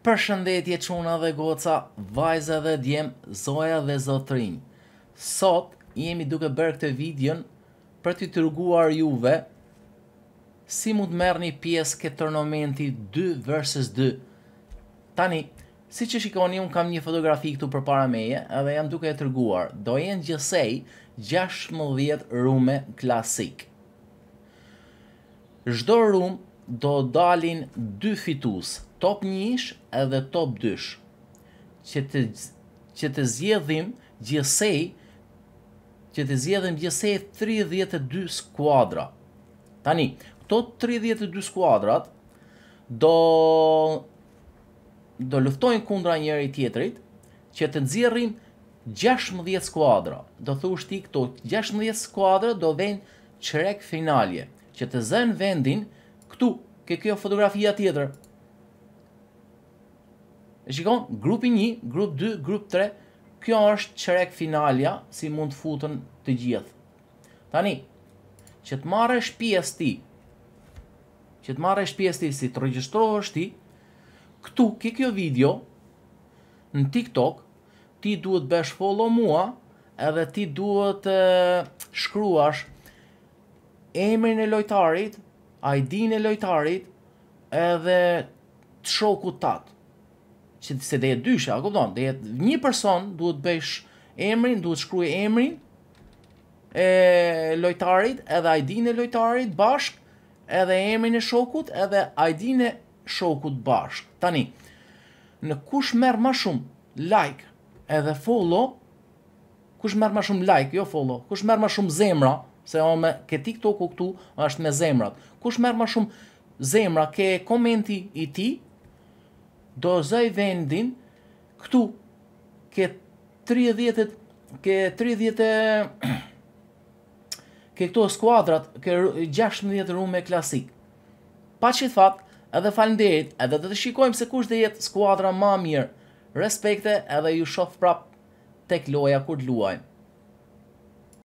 Për shëndetje quna dhe goca, vajza dhe djem, zoja dhe zotrin. Sot, jemi duke bërë këtë videon për të të rguar juve si mund mërë një pjesë këtë tërnomenti 2 vs. 2. Tani, si që shikoni, unë kam një fotografi këtu për para meje edhe jam duke të rguar. Do jenë gjësej 16 rume klasik. Zdo rume do dalin dy fitus, top 1 edhe top 2. Që të, që të zjedhim gjësej, që të zjedhim gjësej 32 skuadra. Tani, këto 32 skuadrat do do luftojnë kundra njëri tjetrit që të nxjerrin 16 skuadra. Do thosh ti këto 16 skuadra do vënë çrek finalje, që të zënë vendin këtu ke kjo fotografia tjetër. E shikon, grupi 1, grup 2, grup 3, kjo është çerek finalja si mund të futën të gjithë. Tani, që të marrësh pjesë ti, që të marrësh pjesë ti si të regjistrohesh ti, këtu ke kjo video në TikTok, ti duhet bësh follow mua edhe ti duhet të shkruash emrin e lojtarit ID-në e lojtarit edhe të shoku tatë. Se, se dhe jetë dyshe, a kupton? Dhe jetë një person duhet bësh emrin, duhet shkruj emrin e lojtarit edhe ID-në e lojtarit bashk edhe emrin e shokut edhe ID-në e shokut bashk. Tani, në kush merë ma shumë like edhe follow, kush merë ma shumë like, jo follow, kush merë ma shumë zemra, se o me ke TikTok u këtu është me zemrat. Kush merë ma shumë zemra, ke komenti i ti, do zaj vendin, këtu ke 30 ke 30 ke këto skuadrat, ke 16 rume klasik. Pa që të fatë, edhe falenderit, edhe dhe të shikojmë se kush dhe jetë skuadra ma mirë, respekte edhe ju shofë prapë tek loja kur të luajmë.